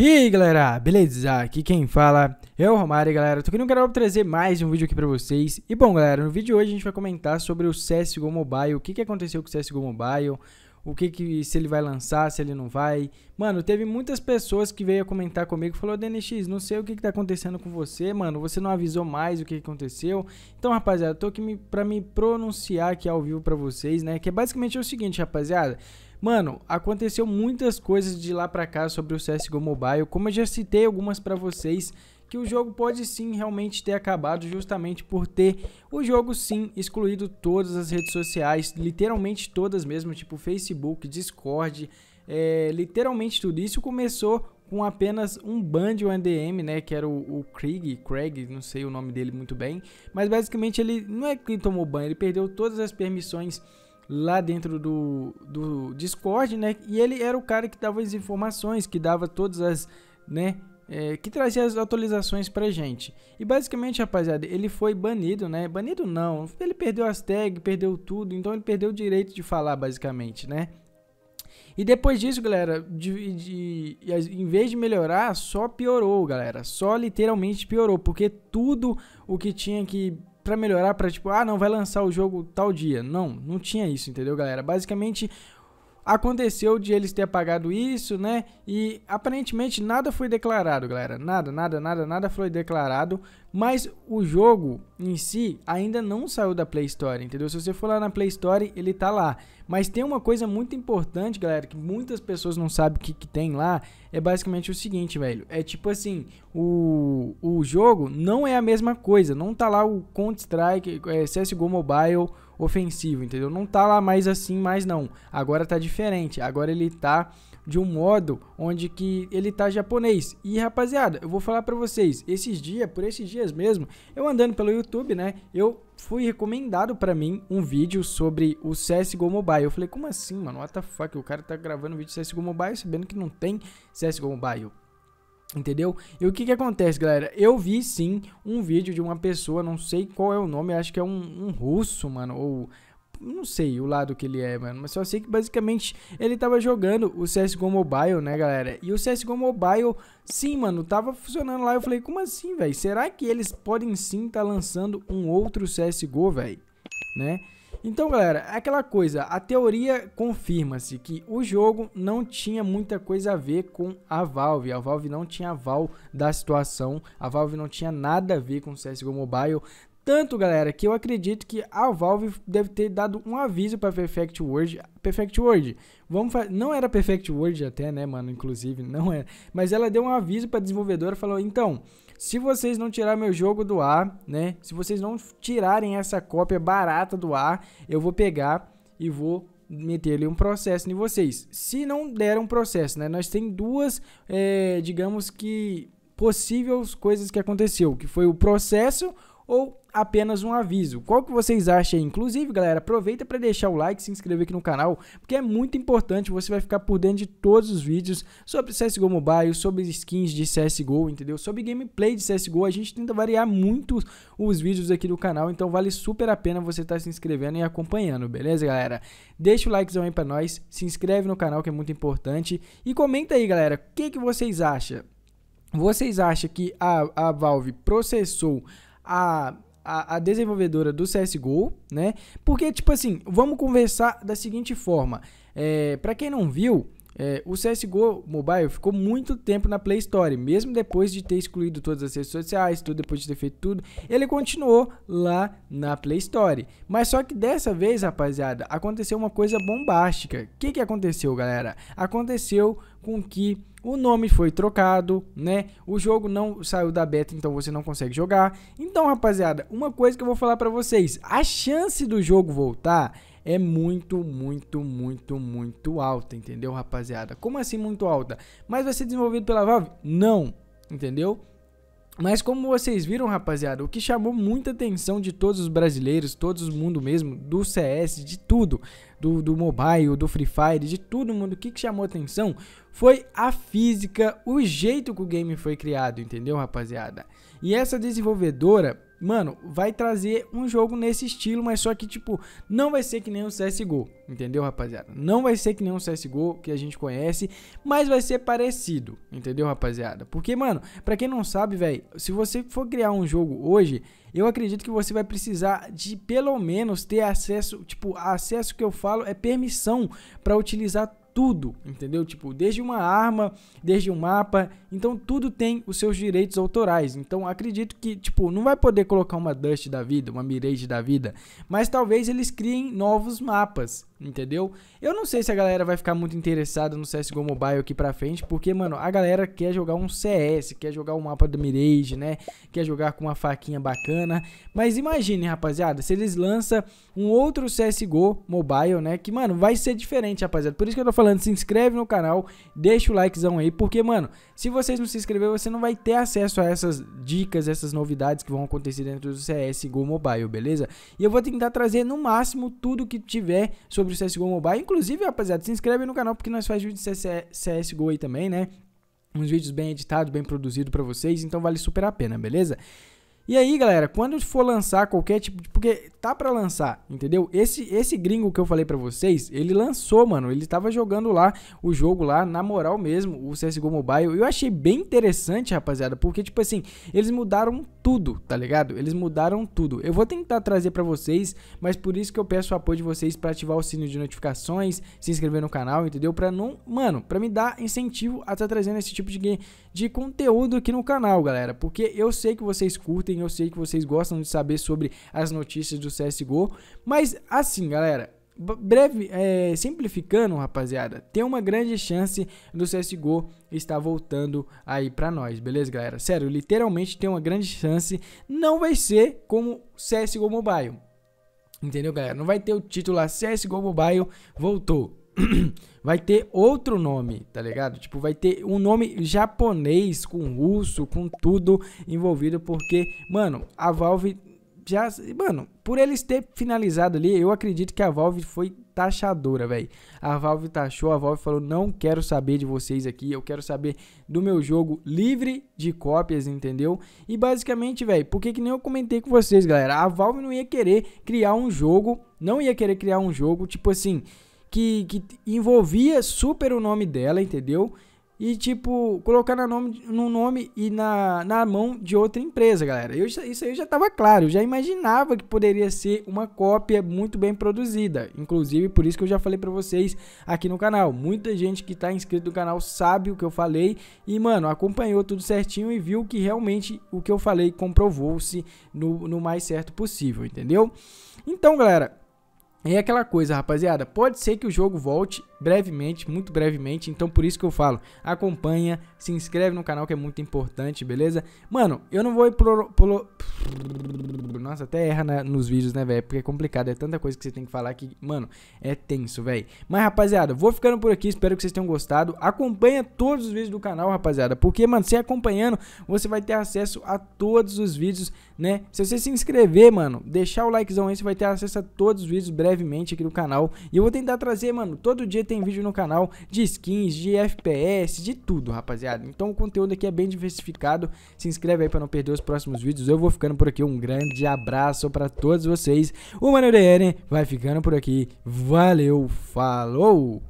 E aí galera, beleza? Aqui quem fala é o Romário galera, tô aqui no canal pra trazer mais um vídeo aqui pra vocês E bom galera, no vídeo de hoje a gente vai comentar sobre o CSGO Mobile, o que, que aconteceu com o CSGO Mobile o que que se ele vai lançar, se ele não vai. Mano, teve muitas pessoas que veio comentar comigo e falou: "DNX, não sei o que que tá acontecendo com você, mano, você não avisou mais o que, que aconteceu". Então, rapaziada, tô aqui para me pronunciar aqui ao vivo para vocês, né? Que é basicamente o seguinte, rapaziada, Mano, aconteceu muitas coisas de lá pra cá sobre o CSGO Mobile. Como eu já citei algumas para vocês que o jogo pode sim realmente ter acabado justamente por ter o jogo sim excluído todas as redes sociais, literalmente todas mesmo, tipo Facebook, Discord, é, literalmente tudo. Isso começou com apenas um ban de DM né, que era o, o Krieg, Craig, não sei o nome dele muito bem, mas basicamente ele não é que tomou ban, ele perdeu todas as permissões lá dentro do, do Discord, né, e ele era o cara que dava as informações, que dava todas as, né, é, que trazia as atualizações pra gente. E basicamente, rapaziada, ele foi banido, né? Banido não, ele perdeu as tags, perdeu tudo, então ele perdeu o direito de falar, basicamente, né? E depois disso, galera, de, de, em vez de melhorar, só piorou, galera. Só literalmente piorou, porque tudo o que tinha que para melhorar, para tipo, ah, não vai lançar o jogo tal dia. Não, não tinha isso, entendeu, galera? Basicamente, aconteceu de eles ter apagado isso, né? E aparentemente nada foi declarado, galera. Nada, nada, nada, nada foi declarado. Mas o jogo em si ainda não saiu da Play Store, entendeu? Se você for lá na Play Store, ele tá lá. Mas tem uma coisa muito importante, galera, que muitas pessoas não sabem o que, que tem lá. É basicamente o seguinte, velho. É tipo assim, o, o jogo não é a mesma coisa. Não tá lá o Counter-Strike, é, CSGO Mobile ofensivo, entendeu? Não tá lá mais assim, mais não. Agora tá diferente. Agora ele tá de um modo onde que ele tá japonês. E rapaziada, eu vou falar para vocês, esses dias, por esses dias mesmo, eu andando pelo YouTube, né? Eu fui recomendado para mim um vídeo sobre o CS:GO Mobile. Eu falei: "Como assim, mano? What the fuck? O cara tá gravando um vídeo de CS:GO Mobile sabendo que não tem CS:GO Mobile?" Entendeu? E o que que acontece, galera? Eu vi sim um vídeo de uma pessoa, não sei qual é o nome, acho que é um, um russo, mano, ou não sei o lado que ele é, mano, mas só sei que basicamente ele tava jogando o CSGO Mobile, né, galera? E o CSGO Mobile, sim, mano, tava funcionando lá. Eu falei, como assim, velho? Será que eles podem sim tá lançando um outro CSGO, velho? Né? Então, galera, é aquela coisa, a teoria confirma-se que o jogo não tinha muita coisa a ver com a Valve. A Valve não tinha aval da situação, a Valve não tinha nada a ver com o CSGO Mobile. Tanto, galera, que eu acredito que a Valve deve ter dado um aviso para Perfect World. Perfect World, vamos não era Perfect World até, né, mano, inclusive, não era. Mas ela deu um aviso para desenvolvedora, falou: "Então, se vocês não tirar meu jogo do ar, né? Se vocês não tirarem essa cópia barata do ar, eu vou pegar e vou meter ali um processo em vocês. Se não der um processo, né? Nós tem duas, é, digamos que possíveis coisas que aconteceu, que foi o processo ou apenas um aviso. Qual que vocês acham? Inclusive, galera, aproveita para deixar o like, se inscrever aqui no canal, porque é muito importante, você vai ficar por dentro de todos os vídeos sobre CS:GO Mobile, sobre skins de CS:GO, entendeu? Sobre gameplay de CS:GO, a gente tenta variar muito os vídeos aqui do canal, então vale super a pena você estar tá se inscrevendo e acompanhando, beleza, galera? Deixa o likezão aí para nós, se inscreve no canal que é muito importante e comenta aí, galera, o que que vocês acham? Vocês acham que a, a Valve processou a, a, a desenvolvedora do CSGO, né? Porque, tipo assim, vamos conversar da seguinte forma. É, para quem não viu, é, o CSGO Mobile ficou muito tempo na Play Store, mesmo depois de ter excluído todas as redes sociais, tudo depois de ter feito tudo, ele continuou lá na Play Store. Mas só que dessa vez, rapaziada, aconteceu uma coisa bombástica. O que, que aconteceu, galera? Aconteceu com que o nome foi trocado, né? O jogo não saiu da beta, então você não consegue jogar. Então, rapaziada, uma coisa que eu vou falar para vocês, a chance do jogo voltar é muito, muito, muito, muito alta, entendeu, rapaziada? Como assim muito alta? Mas vai ser desenvolvido pela Valve? Não, entendeu? Mas como vocês viram, rapaziada, o que chamou muita atenção de todos os brasileiros, todos o mundo mesmo, do CS, de tudo, do, do mobile, do Free Fire, de todo mundo, o que, que chamou atenção foi a física, o jeito que o game foi criado, entendeu, rapaziada? E essa desenvolvedora, mano, vai trazer um jogo nesse estilo, mas só que, tipo, não vai ser que nem um CSGO, entendeu, rapaziada? Não vai ser que nem um CSGO que a gente conhece, mas vai ser parecido, entendeu, rapaziada? Porque, mano, pra quem não sabe, velho, se você for criar um jogo hoje, eu acredito que você vai precisar de pelo menos ter acesso, tipo, acesso que eu falo é permissão para utilizar tudo, entendeu? Tipo, desde uma arma, desde um mapa, então tudo tem os seus direitos autorais. Então acredito que, tipo, não vai poder colocar uma Dust da vida, uma Mirage da vida, mas talvez eles criem novos mapas, entendeu? Eu não sei se a galera vai ficar muito interessada no CSGO Mobile aqui pra frente, porque, mano, a galera quer jogar um CS, quer jogar um mapa do Mirage, né? Quer jogar com uma faquinha bacana. Mas imagine, rapaziada, se eles lançam um outro CSGO Mobile, né? Que, mano, vai ser diferente, rapaziada. Por isso que eu tô falando, se inscreve no canal, deixa o likezão aí, porque, mano, se vocês não se inscreverem, você não vai ter acesso a essas dicas, essas novidades que vão acontecer dentro do CSGO Mobile, beleza? E eu vou tentar trazer no máximo tudo que tiver sobre sobre o CSGO Mobile. Inclusive, rapaziada, se inscreve no canal porque nós faz vídeo de CSGO aí também, né? Uns vídeos bem editados, bem produzidos para vocês, então vale super a pena, beleza? E aí, galera, quando for lançar qualquer tipo de... Porque tá para lançar, entendeu? Esse, esse gringo que eu falei para vocês, ele lançou, mano. Ele tava jogando lá o jogo lá, na moral mesmo, o CSGO Mobile. Eu achei bem interessante, rapaziada, porque, tipo assim, eles mudaram tudo, tá ligado? Eles mudaram tudo. Eu vou tentar trazer para vocês, mas por isso que eu peço o apoio de vocês para ativar o sino de notificações, se inscrever no canal, entendeu? Pra não... Mano, pra me dar incentivo a tá trazendo esse tipo de, de conteúdo aqui no canal, galera. Porque eu sei que vocês curtem, curtem. Eu sei que vocês gostam de saber sobre as notícias do CSGO. Mas assim, galera, breve, é, simplificando, rapaziada, tem uma grande chance do CSGO estar voltando aí para nós, beleza, galera? Sério, literalmente tem uma grande chance. Não vai ser como CSGO Mobile. Entendeu, galera? Não vai ter o título lá, CSGO Mobile voltou. vai ter outro nome, tá ligado? Tipo, vai ter um nome japonês com russo, com tudo envolvido, porque, mano, a Valve já. Mano, por eles ter finalizado ali, eu acredito que a Valve foi taxadora, velho. A Valve taxou, a Valve falou: não quero saber de vocês aqui, eu quero saber do meu jogo livre de cópias, entendeu? E basicamente, velho, porque que nem eu comentei com vocês, galera, a Valve não ia querer criar um jogo, não ia querer criar um jogo, tipo assim que, que envolvia super o nome dela, entendeu? E, tipo, colocar no nome, no nome e na, na mão de outra empresa, galera. Eu, isso aí já estava claro, eu já imaginava que poderia ser uma cópia muito bem produzida. Inclusive, por isso que eu já falei para vocês aqui no canal. Muita gente que está inscrito no canal sabe o que eu falei e, mano, acompanhou tudo certinho e viu que realmente o que eu falei comprovou-se no, no mais certo possível, entendeu? Então, galera, é aquela coisa, rapaziada. Pode ser que o jogo volte brevemente, muito brevemente. Então, por isso que eu falo, acompanha, se inscreve no canal que é muito importante, beleza? Mano, eu não vou pro, pro... Nossa, até erra né, nos vídeos, né, velho? Porque é complicado, é tanta coisa que você tem que falar que, mano, é tenso, velho. Mas, rapaziada, vou ficando por aqui, espero que vocês tenham gostado. Acompanha todos os vídeos do canal, rapaziada, porque, mano, se acompanhando, você vai ter acesso a todos os vídeos, né? Se você se inscrever, mano, deixar o likezão aí, você vai ter acesso a todos os vídeos brevemente brevemente aqui no canal. E eu vou tentar trazer, mano, todo dia tem vídeo no canal de skins, de FPS, de tudo, rapaziada. Então o conteúdo aqui é bem diversificado. Se inscreve aí pra não perder os próximos vídeos. Eu vou ficando por aqui. Um grande abraço pra todos vocês. O Mano DN vai ficando por aqui. Valeu, falou!